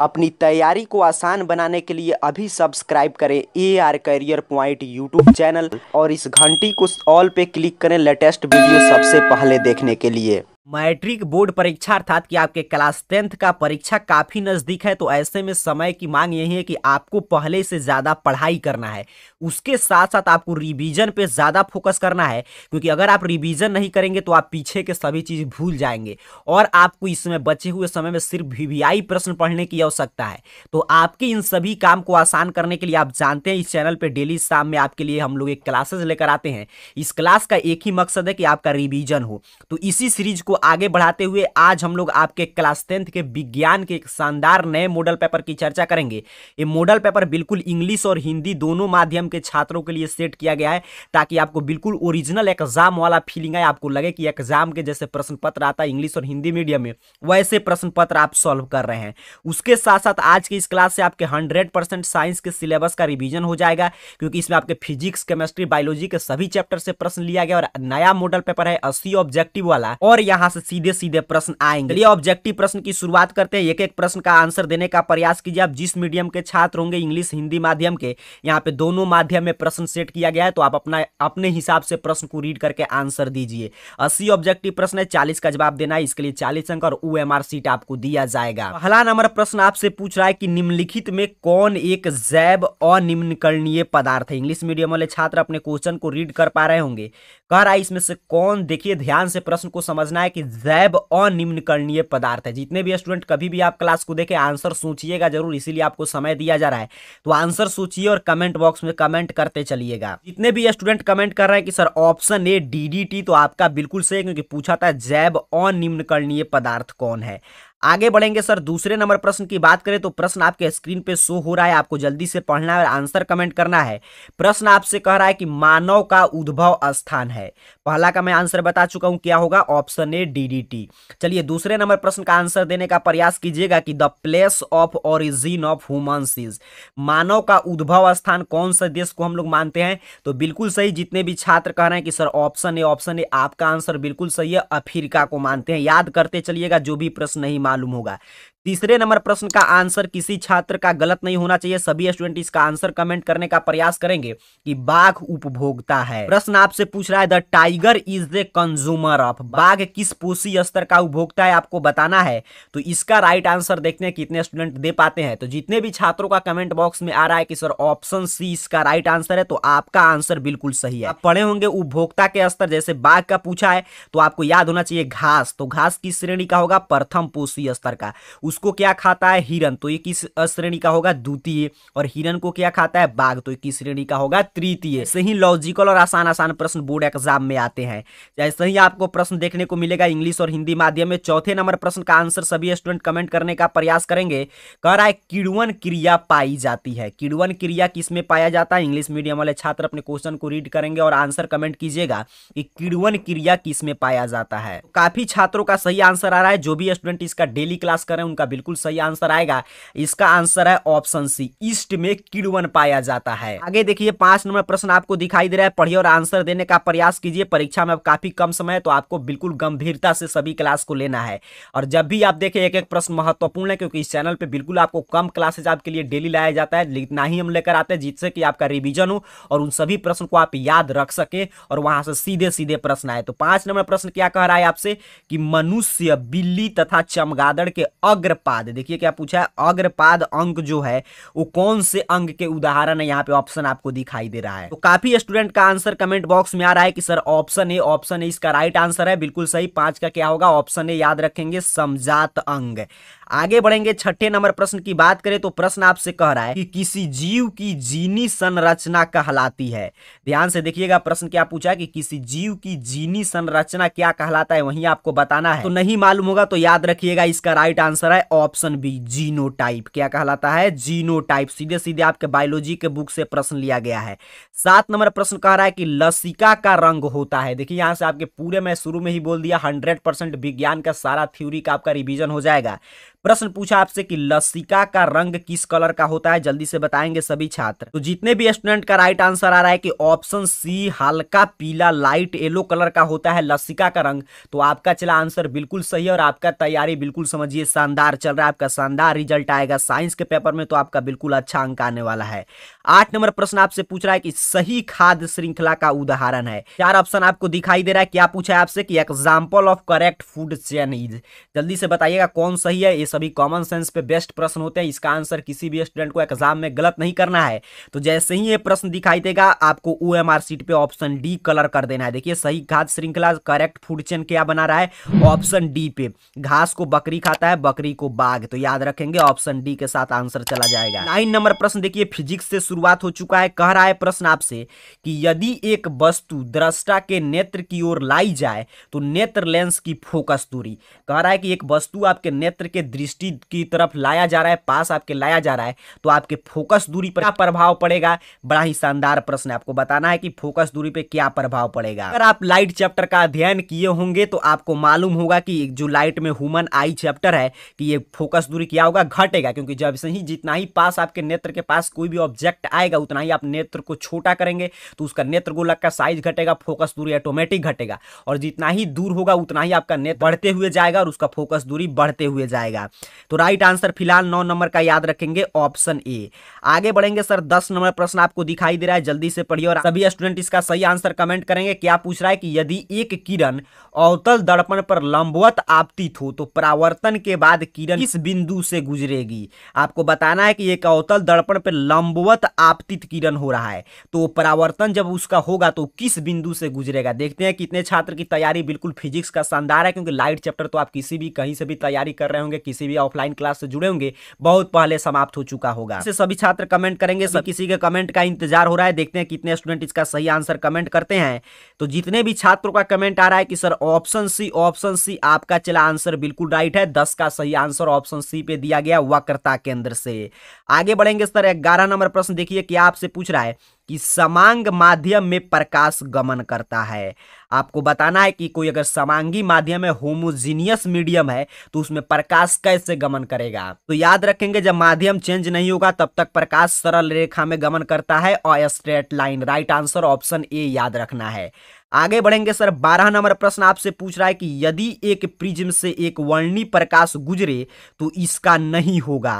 अपनी तैयारी को आसान बनाने के लिए अभी सब्सक्राइब करें A R career point YouTube channel और इस घंटी को ऑल पे क्लिक करें लेटेस्ट वीडियो सबसे पहले देखने के लिए मैट्रिक बोर्ड परीक्षा अर्थात कि आपके क्लास टेंथ का परीक्षा काफ़ी नज़दीक है तो ऐसे में समय की मांग यही है कि आपको पहले से ज़्यादा पढ़ाई करना है उसके साथ साथ आपको रिवीजन पे ज़्यादा फोकस करना है क्योंकि अगर आप रिवीजन नहीं करेंगे तो आप पीछे के सभी चीज़ भूल जाएंगे और आपको इस समय बचे हुए समय में सिर्फ वी प्रश्न पढ़ने की आवश्यकता है तो आपके इन सभी काम को आसान करने के लिए आप जानते हैं इस चैनल पर डेली शाम में आपके लिए हम लोग एक क्लासेज लेकर आते हैं इस क्लास का एक ही मकसद है कि आपका रिविजन हो तो इसी सीरीज को आगे बढ़ाते हुए आज हम लोग आपके क्लास टेंथ के विज्ञान के एक शानदार नए मॉडल पेपर की चर्चा करेंगे ये मॉडल पेपर बिल्कुल इंग्लिश और हिंदी दोनों माध्यम के छात्रों के लिए सेट किया गया है ताकि आपको बिल्कुल ओरिजिनल एग्जाम वाला फीलिंग आए आपको लगे कि एग्जाम के जैसे प्रश्न पत्र आता है इंग्लिश और हिंदी मीडियम में वैसे प्रश्न पत्र आप सॉल्व कर रहे हैं उसके साथ साथ आज के इस क्लास से आपके हंड्रेड साइंस के सिलेबस का रिविजन हो जाएगा क्योंकि इसमें आपके फिजिक्स केमिस्ट्री बायोलॉजी के सभी चैप्टर से प्रश्न लिया गया और नया मॉडल पेपर है अस्सी ऑब्जेक्टिव वाला और यहाँ यहाँ से सीधे सीधे प्रश्न आएंगे चलिए ऑब्जेक्टिव प्रश्न की शुरुआत करते हैं एक एक प्रश्न का आंसर देने का प्रयास कीजिए आप जिस मीडियम के छात्र होंगे इंग्लिश हिंदी माध्यम के यहाँ पे दोनों माध्यम में प्रश्न सेट किया गया है तो आप अपना अपने हिसाब से प्रश्न को रीड करके आंसर दीजिए अस्सी ऑब्जेक्टिव प्रश्न है चालीस का जवाब देना है इसके लिए चालीस अंक और ओ सीट आपको दिया जाएगा पहला नंबर प्रश्न आपसे पूछ रहा है कि निम्नलिखित में कौन एक जैव अनिम्नकरणीय पदार्थ है इंग्लिश मीडियम वाले छात्र अपने क्वेश्चन को रीड कर पा रहे होंगे कह रहा है इसमें से कौन देखिए ध्यान से प्रश्न को समझना है कि जैव अनिम्नकरणीय पदार्थ है जितने भी स्टूडेंट कभी भी आप क्लास को देखें आंसर सोचिएगा जरूर इसीलिए आपको समय दिया जा रहा है तो आंसर सोचिए और कमेंट बॉक्स में कमेंट करते चलिएगा जितने भी स्टूडेंट कमेंट कर रहे हैं कि सर ऑप्शन ए डी तो आपका बिल्कुल सही क्योंकि पूछा था जैव अनिम्नकरणीय पदार्थ कौन है आगे बढ़ेंगे सर दूसरे नंबर प्रश्न की बात करें तो प्रश्न आपके स्क्रीन पे शो हो रहा है आपको जल्दी से पढ़ना है और आंसर कमेंट करना है प्रश्न आपसे कह रहा है कि मानव का उद्भव स्थान है पहला का मैं आंसर बता चुका हूं क्या होगा ऑप्शन ए डीडीटी चलिए दूसरे नंबर प्रश्न का आंसर देने का प्रयास कीजिएगा कि the place of origin of human सीज मानव का उद्भव स्थान कौन सा देश को हम लोग मानते हैं तो बिल्कुल सही जितने भी छात्र कह रहे हैं कि sir option A option A आपका आंसर बिल्कुल सही है अफ्रीका को मानते हैं याद करते चलिएगा जो भी प्रश्न नहीं मालूम होगा तीसरे नंबर प्रश्न का आंसर किसी छात्र का गलत नहीं होना चाहिए सभी स्टूडेंट इसका आंसर कमेंट करने का प्रयास करेंगे कि बाघ उपभोक्ता है प्रश्न आपसे पूछ रहा है the tiger is the consumer of बाघ किस पोषी स्तर का उपभोक्ता है आपको बताना है तो इसका राइट आंसर देखते हैं कितने स्टूडेंट दे पाते हैं तो जितने भी छात्रों का कमेंट बॉक्स में आ रहा है कि सर ऑप्शन सी इसका राइट आंसर है तो आपका आंसर बिल्कुल सही है आप पढ़े होंगे उपभोक्ता के स्तर जैसे बाघ का पूछा है तो आपको याद होना चाहिए घास तो घास किस श्रेणी का होगा प्रथम पोषी स्तर का उसको क्या खाता है हिरन तो ये किस श्रेणी का होगा द्वितीय और हिरन को क्या खाता है बाघ तो ये किस श्रेणी का होगा तृतीय सही लॉजिकल और आसान आसान प्रश्न बोर्ड एग्जाम में आते हैं चाहे सही आपको प्रश्न देखने को मिलेगा इंग्लिश और हिंदी माध्यम में चौथे नंबर प्रश्न का आंसर सभी स्टूडेंट कमेंट करने का प्रयास करेंगे कह रहा है किड़वन क्रिया पाई जाती है किड़वन क्रिया किसमें पाया जाता है इंग्लिश मीडियम वाले छात्र अपने क्वेश्चन को रीड करेंगे और आंसर कमेंट कीजिएगा कि किड़वन क्रिया किसमें पाया जाता है काफी छात्रों का सही आंसर आ रहा है जो भी स्टूडेंट इसका डेली क्लास करें उनका का बिल्कुल सही आंसर आएगा इसका आंसर है ऑप्शन सी ईस्ट में किड़वन पाया जाता है आगे देखिए पांच नंबर प्रश्न आपको दिखाई दे रहा है पढ़िए और आंसर देने का प्रयास कीजिए परीक्षा में अब काफी कम समय है तो आपको बिल्कुल गंभीरता से सभी क्लास को लेना है और जब भी आप देखें एक एक प्रश्न महत्वपूर्ण है क्योंकि इस चैनल पर बिल्कुल आपको कम क्लासेज आपके लिए डेली लाया जाता है इतना ही हम लेकर आते हैं जिससे कि आपका रिविजन हो और उन सभी प्रश्न को आप याद रख सके और वहां से सीधे सीधे प्रश्न आए तो पांच नंबर प्रश्न क्या कह रहा है आपसे कि मनुष्य बिल्ली तथा चमगादड़ के अग्र अग्रपाद देखिए क्या पूछा है अग्रपाद अंक जो है वो कौन से अंग के उदाहरण है यहाँ पे ऑप्शन आपको दिखाई दे रहा है तो काफी स्टूडेंट का आंसर कमेंट बॉक्स में आ रहा है कि sir option A option A इसका राइट आंसर है बिल्कुल सही पांच का क्या होगा ऑप्शन ए याद रखेंगे समझात अंग आगे बढ़ेंगे छठे नंबर प्रश्न की बात करें तो प्रश्न आपसे कह रहा है कि किसी जीव की जीनी संरचना कहलाती है ध्यान से देखिएगा प्रश्न क्या पूछा कि किसी जीव की जीनी संरचना क्या कहलाता है वही आपको बताना है तो नहीं मालूम होगा तो याद रखिएगा इसका राइट आंसर है ऑप्शन बी जीनो टाइप क्या कहलाता है जीनो टाइप सीधे सीधे आपके बायोलॉजी के बुक से प्रश्न लिया गया है सात नंबर प्रश्न कह रहा है कि लसिका का रंग होता है देखिए यहां से आपके पूरे मैं शुरू में ही बोल दिया हंड्रेड विज्ञान का सारा थ्योरी का आपका रिविजन हो जाएगा प्रश्न पूछा आपसे कि लसिका का रंग किस कलर का होता है जल्दी से बताएंगे सभी छात्र तो जितने भी स्टूडेंट का राइट आंसर आ रहा है कि ऑप्शन सी हल्का पीला लाइट येलो कलर का होता है लसिका का रंग तो आपका चला आंसर बिल्कुल सही है और आपका तैयारी बिल्कुल समझिए शानदार चल रहा है आपका शानदार रिजल्ट आएगा साइंस के पेपर में तो आपका बिल्कुल अच्छा अंक आने वाला है आठ नंबर प्रश्न आपसे पूछ रहा है कि सही खाद्य श्रृंखला का उदाहरण है चार ऑप्शन आपको दिखाई दे रहा है क्या पूछा है आपसे कि example of correct food chain is जल्दी से बताइएगा कौन सही है ये सभी कॉमन सेंस पे बेस्ट प्रश्न होते हैं इसका आंसर किसी भी स्टूडेंट को एग्जाम में गलत नहीं करना है तो जैसे ही ये प्रश्न दिखाई देगा आपको ओ एम आर सीट पे ऑप्शन डी कलर कर देना है देखिए सही खाद श्रृंखला करेक्ट फूड चेन क्या बना रहा है ऑप्शन डी पे घास को बकरी खाता है बकरी को बाघ तो याद रखेंगे ऑप्शन डी के साथ आंसर चला जाएगा नाइन नंबर प्रश्न देखिए फिजिक्स से शुरुआत हो चुका है कह रहा है प्रश्न आपसे कि यदि एक वस्तु दृष्टा के नेत्र की ओर लाई जाए तो नेत्र लेंस की फोकस दूरी कह रहा है कि एक वस्तु आपके नेत्र के दृष्टि की तरफ लाया जा रहा है पास आपके लाया जा रहा है तो आपके फोकस दूरी पर क्या प्रभाव पड़ेगा बड़ा ही शानदार प्रश्न आपको बताना है कि फोकस दूरी पर क्या प्रभाव पड़ेगा अगर आप लाइट चैप्टर का अध्ययन किए होंगे तो आपको मालूम होगा कि जो लाइट में ह्यूमन आई चैप्टर है कि ये फोकस दूरी क्या होगा घटेगा क्योंकि जब से ही जितना ही पास आपके नेत्र के पास कोई भी ऑब्जेक्ट इफेक्ट आएगा उतना ही आप नेत्र को छोटा करेंगे तो उसका नेत्र गोलक का साइज घटेगा फोकस दूरी ऑटोमेटिक घटेगा और जितना ही दूर होगा उतना ही आपका नेत्र बढ़ते हुए जाएगा और उसका फोकस दूरी बढ़ते हुए जाएगा तो राइट आंसर फिलहाल नौ नंबर का याद रखेंगे ऑप्शन ए आगे बढ़ेंगे सर दस नंबर प्रश्न आपको दिखाई दे रहा है जल्दी से पढ़िए और सभी स्टूडेंट इसका सही आंसर कमेंट करेंगे क्या पूछ रहा है कि यदि एक किरण अवतल दर्पण पर लंबवत आपतित हो तो परावर्तन के बाद किरण किस बिंदु से गुजरेगी आपको बताना है कि एक अवतल दर्पण पर लंबवत आपतित किरण हो रहा है तो परावर्तन जब उसका होगा तो किस बिंदु से गुजरेगा देखते हैं कितने छात्र की तैयारी बिल्कुल फिजिक्स का शानदार है क्योंकि लाइट चैप्टर तो आप किसी भी कहीं से भी तैयारी कर रहे होंगे किसी भी ऑफलाइन क्लास से जुड़े होंगे बहुत पहले समाप्त हो चुका होगा इसे सभी छात्र कमेंट करेंगे सब किसी के कमेंट का इंतजार हो रहा है देखते हैं कितने स्टूडेंट इसका सही आंसर कमेंट करते हैं तो जितने भी छात्रों का कमेंट आ रहा है कि sir option C option C आपका चला आंसर बिल्कुल राइट है दस का सही आंसर ऑप्शन सी पे दिया गया वक्रता केंद्र से आगे बढ़ेंगे सर ग्यारह नंबर प्रश्न देखिए क्या आपसे पूछ रहा है कि समांग माध्यम में प्रकाश गमन करता है आपको बताना है कि कोई अगर समांगी माध्यम है होमोजीनियस मीडियम है तो उसमें प्रकाश कैसे गमन करेगा तो याद रखेंगे जब माध्यम चेंज नहीं होगा तब तक प्रकाश सरल रेखा में गमन करता है और straight line right answer option A याद रखना है आगे बढ़ेंगे सर बारह नंबर प्रश्न आपसे पूछ रहा है कि यदि एक प्रिज्म से एक वर्णी प्रकाश गुजरे तो इसका नहीं होगा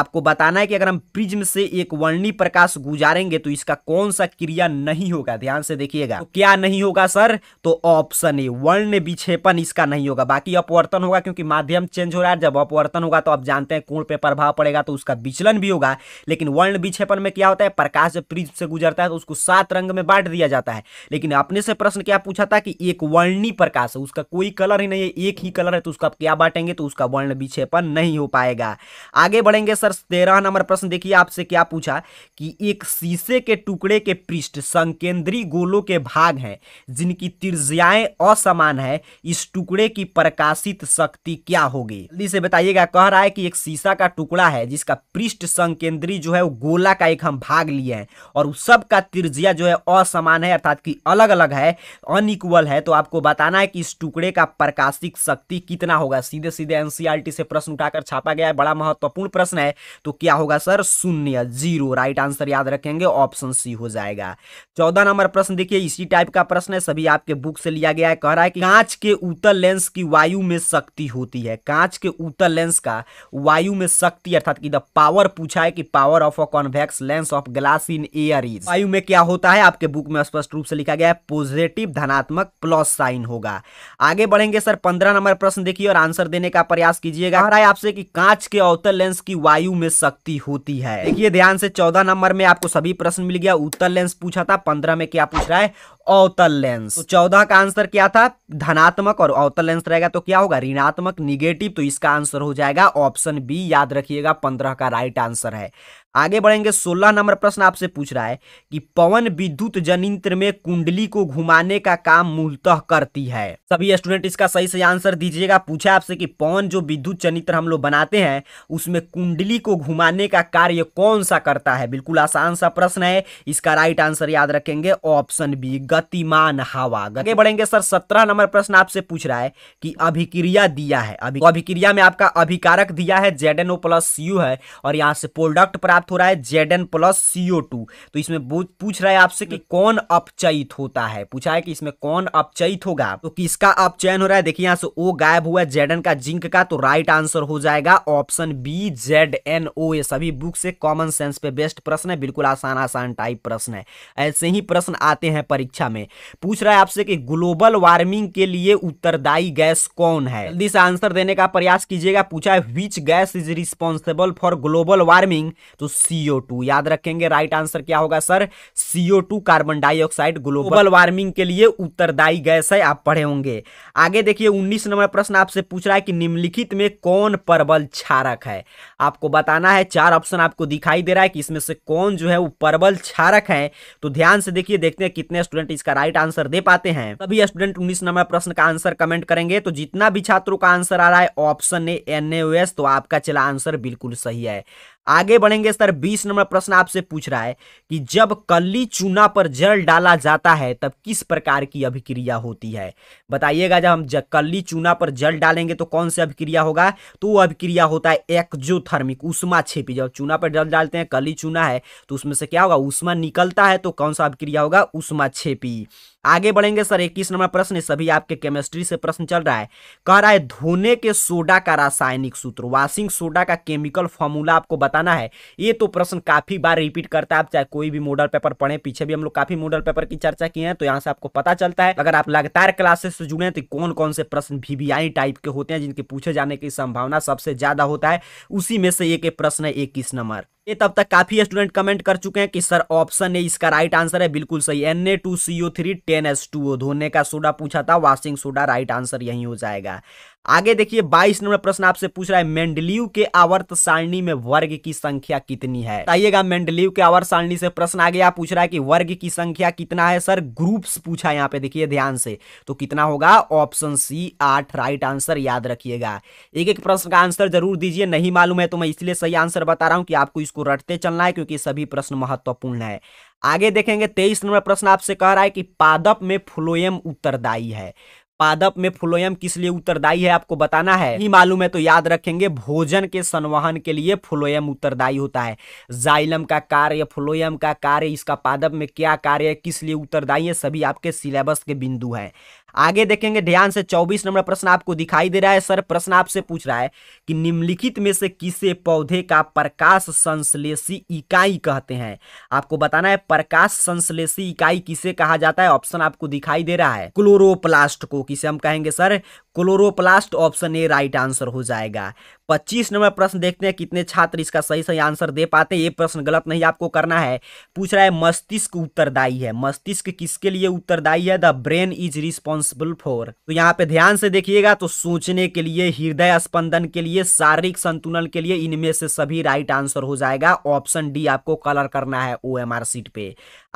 आपको बताना है कि अगर हम प्रिज्म से एक वर्णी प्रकाश गुजारेंगे तो इसका कौन सा क्रिया नहीं होगा ध्यान से देखिएगा तो क्या नहीं होगा सर तो ऑप्शन ए वर्ण विक्षेपण इसका नहीं होगा बाकी अपवर्तन होगा क्योंकि माध्यम चेंज हो रहा है जब अपवर्तन होगा तो आप जानते हैं कोण पे प्रभाव पड़ेगा तो उसका विचलन भी होगा लेकिन वर्ण विक्षेपण में क्या होता है प्रकाश जब प्रिज्म से गुजरता है तो उसको सात रंग में बांट दिया जाता है लेकिन अपने से प्रश्न प्रश्न क्या पूछा था कि एक वर्णी प्रकाश है उसका कोई कलर ही नहीं है एक ही कलर है तो उसका क्या बांटेंगे तो उसका वर्ण विक्षेपण नहीं हो पाएगा आगे बढ़ेंगे सर तेरह नंबर प्रश्न देखिए आपसे क्या पूछा कि एक शीशे के टुकड़े के पृष्ठ संकेंद्री गोलों के भाग हैं जिनकी त्रिज्याएं असमान है इस टुकड़े की प्रकाशित शक्ति क्या होगी जल्दी से बताइएगा कह रहा है कि एक शीशा का टुकड़ा है जिसका पृष्ठ संकेंद्री जो है वो गोला का एक हम भाग लिए हैं और उस सबका तिरजिया जो है असमान है अर्थात कि अलग अलग है अनइक्वल है तो आपको बताना है कि इस टुकड़े का प्रकाशिक शक्ति कितना होगा सीधे सीधे एनसीईआरटी से प्रश्न उठाकर छापा गया है बड़ा महत्वपूर्ण प्रश्न है तो क्या होगा सर शून्य जीरो राइट आंसर याद रखेंगे ऑप्शन सी हो जाएगा चौदह नंबर प्रश्न देखिए इसी टाइप का प्रश्न है सभी आपके बुक से लिया गया है कह रहा है कि कांच के उत्तर लेंस की वायु में शक्ति होती है कांच के उत्तर लेंस का वायु में शक्ति अर्थात की द पावर पूछा है कि power of a convex lens of glass in air is वायु में क्या होता है आपके बुक में स्पष्ट रूप से लिखा गया है पोजेट नेगेटिव धनात्मक प्लस साइन होगा आगे बढ़ेंगे सर पंद्रह नंबर प्रश्न देखिए और आंसर देने का प्रयास कीजिएगा रहा आपसे कि कांच के अवतल लेंस की वायु में शक्ति होती है देखिए ध्यान से चौदह नंबर में आपको सभी प्रश्न मिल गया उत्तर लेंस पूछा था पंद्रह में क्या पूछ रहा है अवतल लेंस तो चौदह का आंसर क्या था धनात्मक और अवतल लेंस रहेगा तो क्या होगा ऋणात्मक निगेटिव तो इसका आंसर हो जाएगा ऑप्शन बी याद रखिएगा पंद्रह का राइट आंसर है आगे बढ़ेंगे सोलह नंबर प्रश्न आपसे पूछ रहा है कि पवन विद्युत जनित्र में कुंडली को घुमाने का काम मूलतः करती है सभी स्टूडेंट इसका सही सही आंसर दीजिएगा पूछा आपसे कि पवन जो विद्युत जनित्र हम लोग बनाते हैं उसमें कुंडली को घुमाने का कार्य कौन सा करता है बिल्कुल आसान सा प्रश्न है इसका राइट आंसर याद रखेंगे ऑप्शन बी गतिमान हवा आगे बढ़ेंगे सर सत्रह नंबर प्रश्न आपसे पूछ रहा है कि अभिक्रिया दिया है अभी तो अभिक्रिया में आपका अभिकारक दिया है Z N O plus C है और यहाँ से प्रोडक्ट प्राप्त हो रहा है Z N plus CO two तो इसमें पूछ रहा है आपसे कि कौन अपचयित होता है पूछा है कि इसमें कौन अपचयित होगा तो किसका अपचयन हो रहा है देखिए यहाँ से ओ गायब हुआ है जेड एन का जिंक का तो राइट आंसर हो जाएगा option B Z N O ये सभी बुक से कॉमन सेंस पे बेस्ट प्रश्न है बिल्कुल आसान आसान टाइप प्रश्न है ऐसे ही प्रश्न आते हैं परीक्षा परीक्षा में पूछ रहा है आपसे कि ग्लोबल वार्मिंग के लिए उत्तरदायी गैस कौन है जल्दी से आंसर देने का प्रयास कीजिएगा पूछा है which gas is responsible for global warming तो सीओ याद रखेंगे राइट आंसर क्या होगा sir CO carbon dioxide global warming के लिए उत्तरदायी गैस है आप पढ़े होंगे आगे देखिए उन्नीस नंबर प्रश्न आपसे पूछ रहा है कि निम्नलिखित में कौन परबल क्षारक है आपको बताना है चार ऑप्शन आपको दिखाई दे रहा है कि इसमें से कौन जो है वो परबल क्षारक है तो ध्यान से देखिए देखते हैं कितने स्टूडेंट इसका राइट आंसर दे पाते हैं सभी स्टूडेंट उन्नीस नंबर प्रश्न का आंसर कमेंट करेंगे तो जितना भी छात्रों का आंसर आ रहा है ऑप्शन ए एन तो आपका चला आंसर बिल्कुल सही है आगे बढ़ेंगे सर बीस नंबर प्रश्न आपसे पूछ रहा है कि जब कल्ली चूना पर जल डाला जाता है तब किस प्रकार की अभिक्रिया होती है बताइएगा जब हम जब कल्ली चूना पर जल डालेंगे तो कौन सी अभिक्रिया होगा तो वो अभिक्रिया होता है एक्जोथर्मिक उष्मा छेपी जब चूना पर जल डालते हैं कल्ली चूना है तो उसमें से क्या होगा उष्मा निकलता है तो कौन सा अभिक्रिया होगा उष्मा छेपी आगे बढ़ेंगे सर इक्कीस नंबर प्रश्न सभी आपके केमिस्ट्री से प्रश्न चल रहा है कह रहा है धोने के सोडा का रासायनिक सूत्र वाशिंग सोडा का केमिकल फॉर्मूला आपको बताना है ये तो प्रश्न काफी बार रिपीट करता है आप चाहे कोई भी मॉडल पेपर पढ़े पीछे भी हम लोग काफी मॉडल पेपर की चर्चा किए हैं तो यहाँ से आपको पता चलता है अगर आप लगातार क्लासेस से जुड़े तो कौन कौन से प्रश्न वीवीआई टाइप के होते हैं जिनके पूछे जाने की संभावना सबसे ज्यादा होता है उसी में से एक प्रश्न है इक्कीस नंबर ये तब तक काफी स्टूडेंट कमेंट कर चुके हैं कि सर ऑप्शन ए इसका राइट आंसर है बिल्कुल सही N A two C O three ten S two O धोने का सोडा पूछा था वॉशिंग सोडा राइट आंसर यही हो जाएगा आगे देखिए बाईस नंबर प्रश्न आपसे पूछ रहा है मेंडलिव के आवर्त सारणी में वर्ग की संख्या कितनी है आइएगा मेंडलिव के आवर्त सारणी से प्रश्न आगे आप पूछ रहा है कि वर्ग की संख्या कितना है सर ग्रुप्स पूछा यहाँ पे देखिए ध्यान से तो कितना होगा ऑप्शन सी आठ राइट आंसर याद रखिएगा एक एक प्रश्न का आंसर जरूर दीजिए नहीं मालूम है तो मैं इसलिए सही आंसर बता रहा हूँ कि आपको इसको रटते चलना है क्योंकि सभी प्रश्न महत्वपूर्ण है आगे देखेंगे तेईस नंबर प्रश्न आपसे कह रहा है कि पादप में फ्लोएम उत्तरदायी है पादप में फ्लोयम किस लिए उत्तरदायी है आपको बताना है नहीं मालूम है तो याद रखेंगे भोजन के संवहन के लिए फ्लोयम उत्तरदायी होता है जाइलम का कार्य फ्लोयम का कार्य इसका पादप में क्या कार्य किस लिए उत्तरदायी है सभी आपके सिलेबस के बिंदु है आगे देखेंगे ध्यान से चौबीस नंबर प्रश्न आपको दिखाई दे रहा है सर प्रश्न आपसे पूछ रहा है कि निम्नलिखित में से किसे पौधे का प्रकाश संश्लेषी इकाई कहते हैं आपको बताना है प्रकाश संश्लेषी इकाई किसे कहा जाता है ऑप्शन आपको दिखाई दे रहा है क्लोरोप्लास्ट को किसे हम कहेंगे sir chloroplast option A right answer हो जाएगा 25 नंबर प्रश्न देखते हैं कितने छात्र इसका सही सही आंसर दे पाते हैं ये प्रश्न गलत नहीं आपको करना है पूछ रहा है मस्तिष्क उत्तरदायी है मस्तिष्क किसके लिए उत्तरदायी है the brain is responsible for तो यहाँ पे ध्यान से देखिएगा तो सोचने के लिए हृदय स्पंदन के लिए शारीरिक संतुलन के लिए इनमें से सभी राइट आंसर हो जाएगा ऑप्शन डी आपको कलर करना है ओ एम आर सीट पे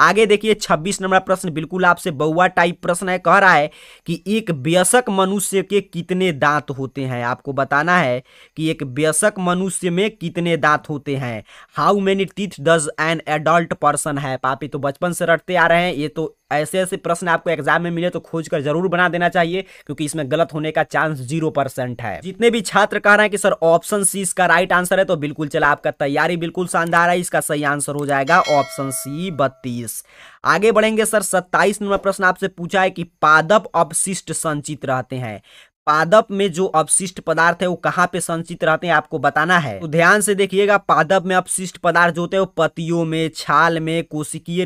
आगे देखिए छब्बीस नंबर प्रश्न बिल्कुल आपसे बउआ टाइप प्रश्न है कह रहा है कि एक व्यसक मनुष्य के कितने दांत होते हैं आपको बताना है कि एक व्यसक मनुष्य में कितने दांत होते हैं how many teeth does an adult person have पापी तो बचपन से रटते आ रहे हैं ये तो ऐसे ऐसे प्रश्न आपको एग्जाम में मिले तो खोज कर जरूर बना देना चाहिए क्योंकि इसमें गलत होने का चांस जीरो परसेंट है जितने भी छात्र कह रहे हैं कि सर ऑप्शन सी इसका राइट आंसर है तो बिल्कुल चला आपका तैयारी बिल्कुल शानदार है इसका सही आंसर हो जाएगा ऑप्शन सी बत्तीस आगे बढ़ेंगे सर सत्ताईस नंबर प्रश्न आपसे पूछा है कि पादप अपशिष्ट संचित रहते हैं पादप में जो अपशिष्ट पदार्थ है वो कहाँ पे संचित रहते हैं आपको बताना है तो ध्यान से देखिएगा पादप में अपशिष्ट पदार्थ जो होते हैं वो पतियों में छाल में कोशिकीय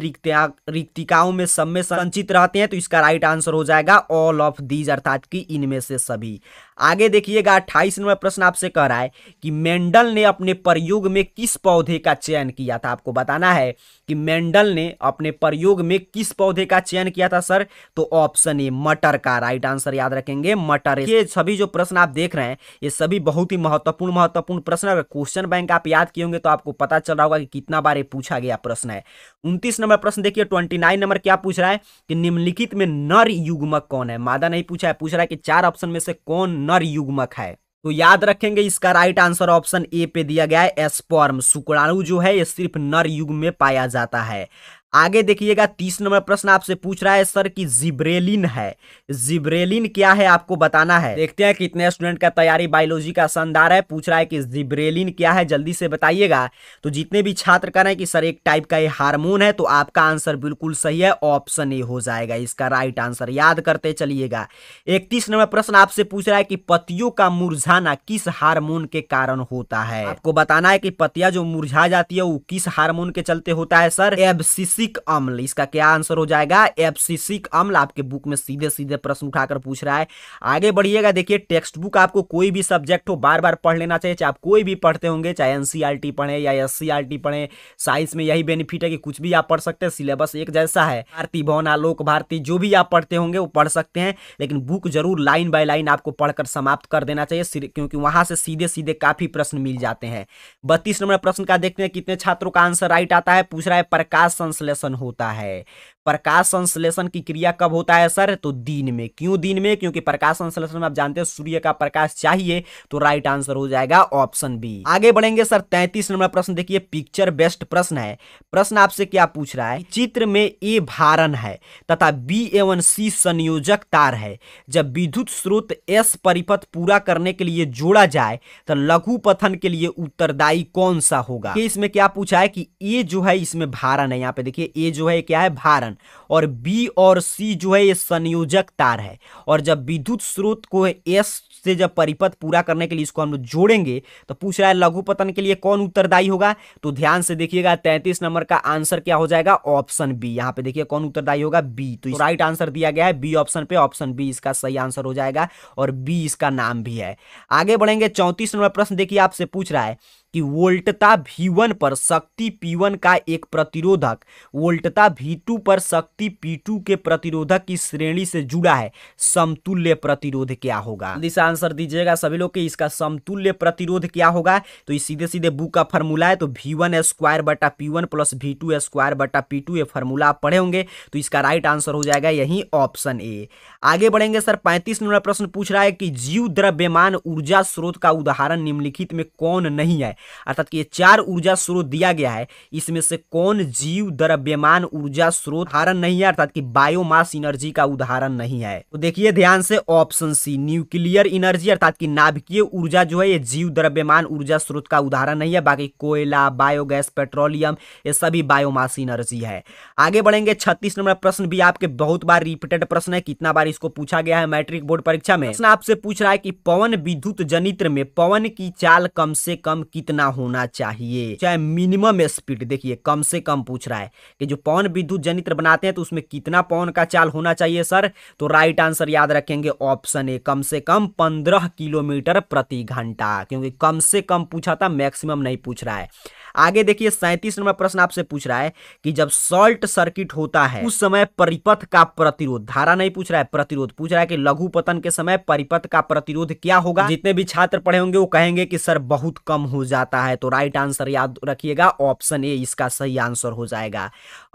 रिक्तिकाओं में सब में संचित रहते हैं तो इसका राइट आंसर हो जाएगा ऑल ऑफ दीज अर्थात की इनमें से सभी आगे देखिएगा अट्ठाईस नंबर प्रश्न आपसे कह रहा है कि मेंडल ने अपने प्रयोग में किस पौधे का चयन किया था आपको बताना है कि मेंडल ने अपने प्रयोग में किस पौधे का चयन किया था सर तो ऑप्शन ए मटर का राइट आंसर याद रखेंगे मटर ये सभी जो प्रश्न आप देख रहे हैं ये सभी बहुत ही महत्वपूर्ण महत्वपूर्ण प्रश्न अगर क्वेश्चन बैंक आप याद किए होंगे तो आपको पता चल रहा होगा कि कितना बार ये पूछा गया प्रश्न है उनतीस नंबर प्रश्न देखिए ट्वेंटी नाइन नंबर क्या पूछ रहा है कि निम्नलिखित में नर युग्मक कौन है मादा नहीं पूछा है पूछ रहा है कि चार ऑप्शन में से कौन नर युग्मक है तो याद रखेंगे इसका राइट आंसर ऑप्शन ए पे दिया गया है एस्पॉर्म शुक्राणु जो है ये सिर्फ नर युग में पाया जाता है आगे देखिएगा तीस नंबर प्रश्न आपसे पूछ रहा है सर कि जिब्रेलिन है जिब्रेलिन क्या है आपको बताना है देखते हैं कितने स्टूडेंट का तैयारी बायोलॉजी का शानदार है पूछ रहा है कि जिब्रेलिन क्या है जल्दी से बताइएगा तो जितने भी छात्र कह रहे हैं कि सर एक टाइप का ये हार्मोन है तो आपका आंसर बिल्कुल सही है ऑप्शन ए हो जाएगा इसका राइट आंसर याद करते चलिएगा इकतीस नंबर प्रश्न आपसे पूछ रहा है कि पतियों का मुरझाना किस हार्मोन के कारण होता है आपको बताना है कि पतिया जो मुरझा जाती है वो किस हार्मोन के चलते होता है सर एबसी सिक अम्ल इसका क्या आंसर हो जाएगा एफ सी सिक अम्ल आपके बुक में सीधे सीधे प्रश्न उठाकर पूछ रहा है आगे बढ़िएगा देखिए टेक्स्ट बुक आपको कोई भी सब्जेक्ट हो बार बार पढ़ लेना चाहिए चाहे आप कोई भी पढ़ते होंगे चाहे एनसीईआरटी e पढ़े या एस एससीईआरटी पढ़े साइंस में यही बेनिफिट है कि कुछ भी आप पढ़ सकते हैं सिलेबस एक जैसा है भारती भवन आलोक भारती जो भी आप पढ़ते होंगे वो पढ़ सकते हैं लेकिन बुक जरूर लाइन बाय लाइन आपको पढ़कर समाप्त कर देना चाहिए क्योंकि वहां से सीधे सीधे काफी प्रश्न मिल जाते हैं बत्तीस नंबर प्रश्न का देखते हैं कितने छात्रों का आंसर राइट आता है पूछ रहा है प्रकाश संश्लेषण प्रदर्शन होता है प्रकाश संश्लेषण की क्रिया कब होता है सर तो दिन में क्यों दिन में क्योंकि प्रकाश संश्लेषण में आप जानते हैं सूर्य का प्रकाश चाहिए तो राइट आंसर हो जाएगा ऑप्शन बी आगे बढ़ेंगे सर तैतीस नंबर प्रश्न देखिए पिक्चर बेस्ट प्रश्न है प्रश्न आपसे क्या पूछ रहा है चित्र में ए भारण है तथा बी एवं सी संयोजक तार है जब विद्युत स्रोत एस परिपथ पूरा करने के लिए जोड़ा जाए तो लघु पथन के लिए उत्तरदायी कौन सा होगा इसमें क्या पूछा है कि ए जो है इसमें भारण है यहाँ पे देखिए ए जो है क्या है भारण दौरान और बी और सी जो है ये संयोजक तार है और जब विद्युत स्रोत को एस से जब परिपथ पूरा करने के लिए इसको हम लोग जोड़ेंगे तो पूछ रहा है लघु पतन के लिए कौन उत्तरदायी होगा तो ध्यान से देखिएगा तैंतीस नंबर का आंसर क्या हो जाएगा ऑप्शन बी यहाँ पे देखिए कौन उत्तरदायी होगा बी तो राइट आंसर दिया गया है बी ऑप्शन पे ऑप्शन बी इसका सही आंसर हो जाएगा और बी इसका नाम भी है आगे बढ़ेंगे चौंतीस नंबर प्रश्न देखिए आपसे पूछ रहा है कि वोल्टता भी वन पर शक्ति पी वन का एक प्रतिरोधक वोल्टता भी टू पर शक्ति पी टू के प्रतिरोधक की श्रेणी से जुड़ा है समतुल्य प्रतिरोध क्या होगा इस आंसर दीजिएगा सभी लोग के इसका समतुल्य प्रतिरोध क्या होगा तो ये सीधे सीधे बुक का फॉर्मूला है तो भी वन स्क्वायर बटा P one plus B two square बटा पी टू ये फॉर्मूला आप पढ़े होंगे तो इसका राइट आंसर हो जाएगा यही ऑप्शन ए आगे बढ़ेंगे सर पैंतीस नंबर प्रश्न पूछ रहा है कि जीव द्रव्यमान ऊर्जा स्रोत का उदाहरण निम्नलिखित में कौन नहीं है अर्थात कि ये चार ऊर्जा स्रोत दिया गया है इसमें से कौन जीव द्रव्यमान ऊर्जा स्रोत उदाहरण नहीं है अर्थात कि बायोमास इनर्जी का उदाहरण नहीं है तो देखिए ध्यान से ऑप्शन सी न्यूक्लियर इनर्जी अर्थात की नाभिकीय ऊर्जा जो है ये जीव द्रव्यमान ऊर्जा स्रोत का उदाहरण नहीं है बाकी कोयला बायोगैस पेट्रोलियम ये सभी बायोमास इनर्जी है आगे बढ़ेंगे छत्तीस नंबर प्रश्न भी आपके बहुत बार रिपीटेड प्रश्न है कितना बार इसको पूछा गया है मैट्रिक बोर्ड परीक्षा में प्रश्न आपसे पूछ रहा है कि पवन विद्युत जनित्र में पवन की चाल कम से कम कितना कितना होना चाहिए चाहे मिनिमम स्पीड देखिए कम से कम पूछ रहा है कि जो पौन विद्युत जनित्र बनाते हैं तो उसमें कितना पौन का चाल होना चाहिए सर तो राइट आंसर याद रखेंगे ऑप्शन ए कम से कम पंद्रह किलोमीटर प्रति घंटा क्योंकि कम से कम पूछा था मैक्सिमम नहीं पूछ रहा है आगे देखिए सैंतीस नंबर प्रश्न आपसे पूछ रहा है कि जब शॉर्ट सर्किट होता है उस समय परिपथ का प्रतिरोध धारा नहीं पूछ रहा है प्रतिरोध पूछ रहा है कि लघु पतन के समय परिपथ का प्रतिरोध क्या होगा जितने भी छात्र पढ़े होंगे वो कहेंगे कि सर बहुत कम हो जाता है तो राइट आंसर याद रखिएगा ऑप्शन ए इसका सही आंसर हो जाएगा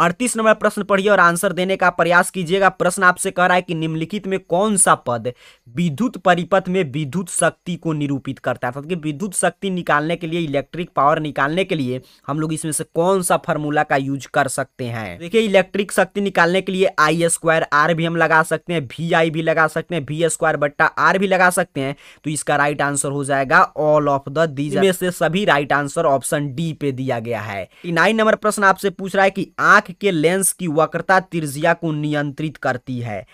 अड़तीस नंबर प्रश्न पढ़िए और आंसर देने का प्रयास कीजिएगा प्रश्न आपसे कह रहा है कि निम्नलिखित में कौन सा पद विद्युत परिपथ में विद्युत शक्ति को निरूपित करता है विद्युत शक्ति निकालने के लिए इलेक्ट्रिक पावर निकालने के लिए लिए हम लोग इसमें से कौन सा फॉर्मूला का यूज कर सकते हैं देखिए इलेक्ट्रिक शक्ति निकालने के लिए आई स्क्वायर आर भी हम लगा सकते हैं वी आई भी लगा सकते हैं वी स्क्वायर बट्टा आर भी लगा सकते हैं तो इसका राइट आंसर हो जाएगा ऑल ऑफ द दीज में से सभी राइट आंसर ऑप्शन डी पे दिया गया है नाइन नंबर प्रश्न आपसे पूछ रहा है कि आंख के लेंस की वक्रता तिरजिया को नियंत्रित करती है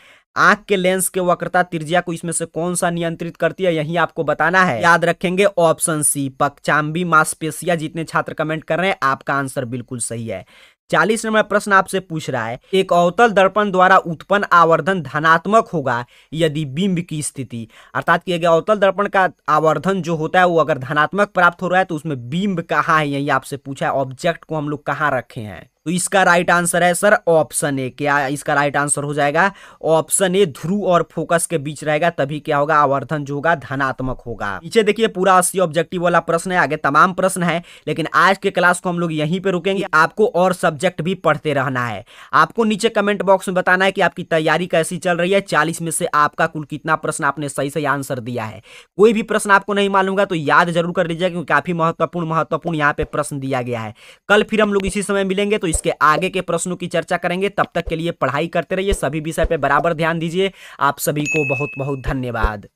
आंख के लेंस के वक्रता त्रिज्या को इसमें से कौन सा नियंत्रित करती है यही आपको बताना है याद रखेंगे ऑप्शन सी पकचाम्बी मास्पेशिया जितने छात्र कमेंट कर रहे हैं आपका आंसर बिल्कुल सही है चालीस नंबर प्रश्न आपसे पूछ रहा है एक अवतल दर्पण द्वारा उत्पन्न आवर्धन धनात्मक होगा यदि बिंब की स्थिति अर्थात कि अगर अवतल दर्पण का आवर्धन जो होता है वो अगर धनात्मक प्राप्त हो रहा है तो उसमें बिंब कहाँ है यही आपसे पूछा है ऑब्जेक्ट को हम लोग कहाँ रखे हैं तो इसका राइट आंसर है सर ऑप्शन ए क्या इसका राइट आंसर हो जाएगा ऑप्शन ए ध्रुव और फोकस के बीच रहेगा तभी क्या होगा आवर्धन जो होगा धनात्मक होगा पीछे देखिए पूरा अस्सी ऑब्जेक्टिव वाला प्रश्न है आगे तमाम प्रश्न है लेकिन आज के क्लास को हम लोग यहीं पे रुकेंगे आपको और सब्जेक्ट भी पढ़ते रहना है आपको नीचे कमेंट बॉक्स में बताना है कि आपकी तैयारी कैसी चल रही है चालीस में से आपका कुल कितना प्रश्न आपने सही सही आंसर दिया है कोई भी प्रश्न आपको नहीं मालूंगा तो याद जरूर कर लीजिएगा क्योंकि काफी महत्वपूर्ण महत्वपूर्ण यहाँ पे प्रश्न दिया गया है कल फिर हम लोग इसी समय मिलेंगे तो इसके आगे के प्रश्नों की चर्चा करेंगे तब तक के लिए पढ़ाई करते रहिए सभी विषय पर बराबर ध्यान दीजिए आप सभी को बहुत बहुत धन्यवाद